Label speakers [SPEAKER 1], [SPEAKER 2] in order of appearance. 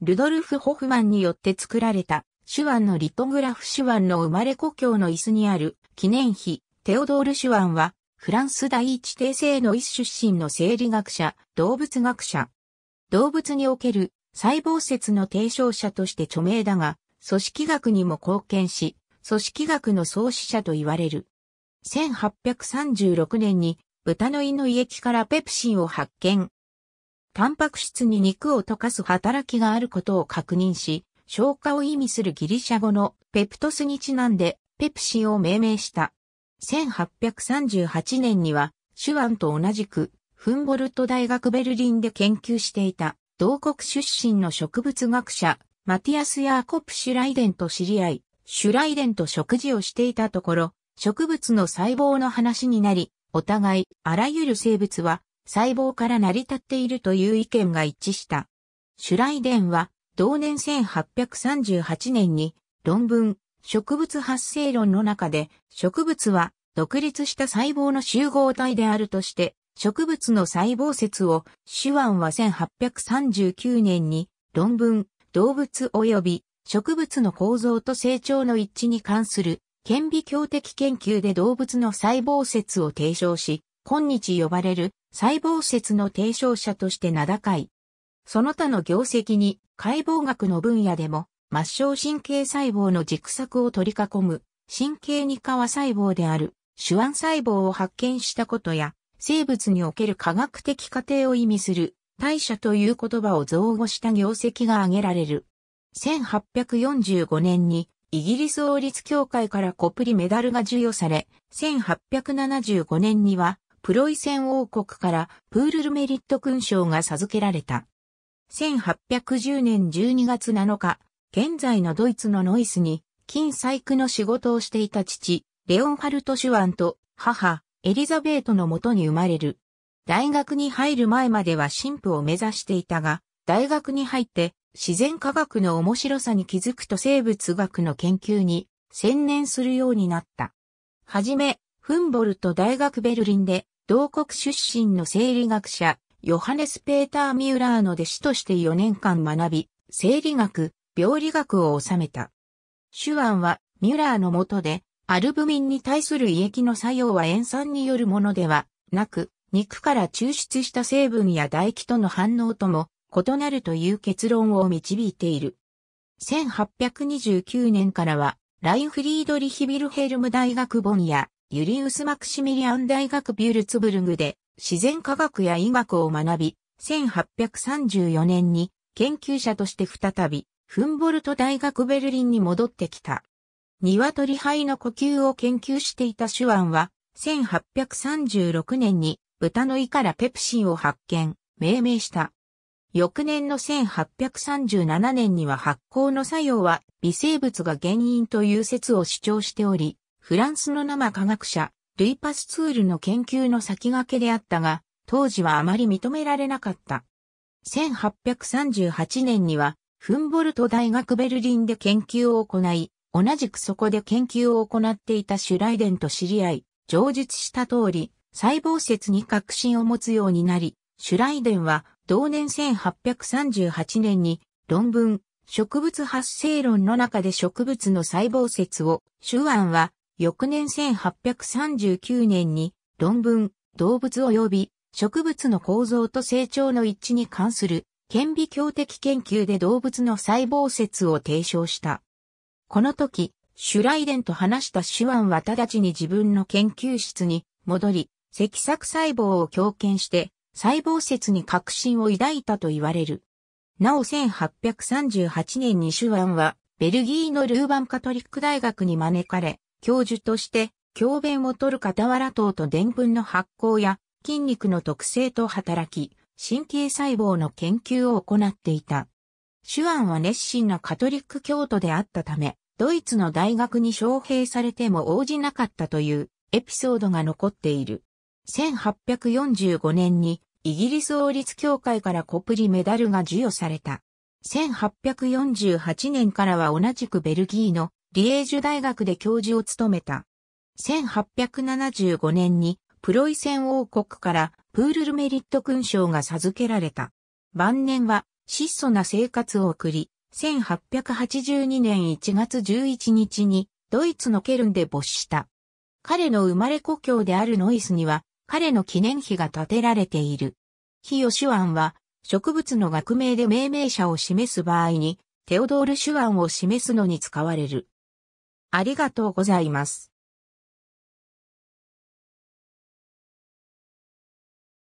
[SPEAKER 1] ルドルフ・ホフマンによって作られた、シュワンのリトグラフシュワンの生まれ故郷の椅子にある記念碑、テオドール・シュワンは、フランス第一帝政の一出身の生理学者、動物学者。動物における細胞説の提唱者として著名だが、組織学にも貢献し、組織学の創始者と言われる。1836年に豚の胃の胃液からペプシンを発見、タンパク質に肉を溶かす働きがあることを確認し、消化を意味するギリシャ語のペプトスにちなんでペプシンを命名した。1838年にはシュワンと同じくフンボルト大学ベルリンで研究していた同国出身の植物学者マティアス・ヤーコプ・シュライデンと知り合い、シュライデンと食事をしていたところ、植物の細胞の話になり、お互いあらゆる生物は細胞から成り立っているという意見が一致した。シュライデンは、同年1838年に論文、植物発生論の中で、植物は独立した細胞の集合体であるとして、植物の細胞説を、手腕は1839年に論文、動物及び植物の構造と成長の一致に関する、顕微鏡的研究で動物の細胞説を提唱し、今日呼ばれる細胞説の提唱者として名高い。その他の業績に解剖学の分野でも末梢神経細胞の軸索を取り囲む神経二皮細胞である手腕細胞を発見したことや生物における科学的過程を意味する代謝という言葉を造語した業績が挙げられる。1845年にイギリス王立協会からコプリメダルが授与され、1875年にはプロイセン王国からプールルメリット勲章が授けられた。1810年12月7日、現在のドイツのノイスに、金細工の仕事をしていた父、レオンハルト・シュワンと母、エリザベートのもとに生まれる。大学に入る前までは神父を目指していたが、大学に入って自然科学の面白さに気づくと生物学の研究に専念するようになった。はじめ、フンボルト大学ベルリンで、同国出身の生理学者、ヨハネス・ペーター・ミューラーの弟子として4年間学び、生理学、病理学を収めた。手腕は、ミュラーの下で、アルブミンに対する胃液の作用は塩酸によるものではなく、肉から抽出した成分や唾液との反応とも異なるという結論を導いている。1829年からは、ラインフリードリヒビルヘルム大学本やユリウス・マクシミリアン大学ビュルツブルグで自然科学や医学を学び、1834年に研究者として再び、フンボルト大学ベルリンに戻ってきた。鶏肺の呼吸を研究していたシュワンは、1836年に豚の胃からペプシンを発見、命名した。翌年の1837年には発酵の作用は微生物が原因という説を主張しており、フランスの生科学者、ルイ・パスツールの研究の先駆けであったが、当時はあまり認められなかった。1838年には、フンボルト大学ベルリンで研究を行い、同じくそこで研究を行っていたシュライデンと知り合い、上述した通り、細胞説に確信を持つようになり、シュライデンは同年1838年に論文、植物発生論の中で植物の細胞説を、シュンは翌年1839年に論文、動物及び植物の構造と成長の一致に関する顕微鏡的研究で動物の細胞説を提唱した。この時、シュライデンと話した手腕は直ちに自分の研究室に戻り、赤作細胞を強権して細胞説に革新を抱いたと言われる。なお1838年に手腕はベルギーのルーバンカトリック大学に招かれ、教授として、教鞭を取る傍ら等と伝んの発酵や筋肉の特性と働き、神経細胞の研究を行っていた。手腕は熱心なカトリック教徒であったため、ドイツの大学に招聘されても応じなかったというエピソードが残っている。1845年にイギリス王立協会からコプリメダルが授与された。1848年からは同じくベルギーのリエージュ大学で教授を務めた。1875年にプロイセン王国からプールルメリット勲章が授けられた。晩年は質素な生活を送り、1882年1月11日にドイツのケルンで没した。彼の生まれ故郷であるノイスには彼の記念碑が建てられている。ヒヨ・シュアンは植物の学名で命名者を示す場合にテオドール・シュアンを示すのに使われる。ありがとうございます。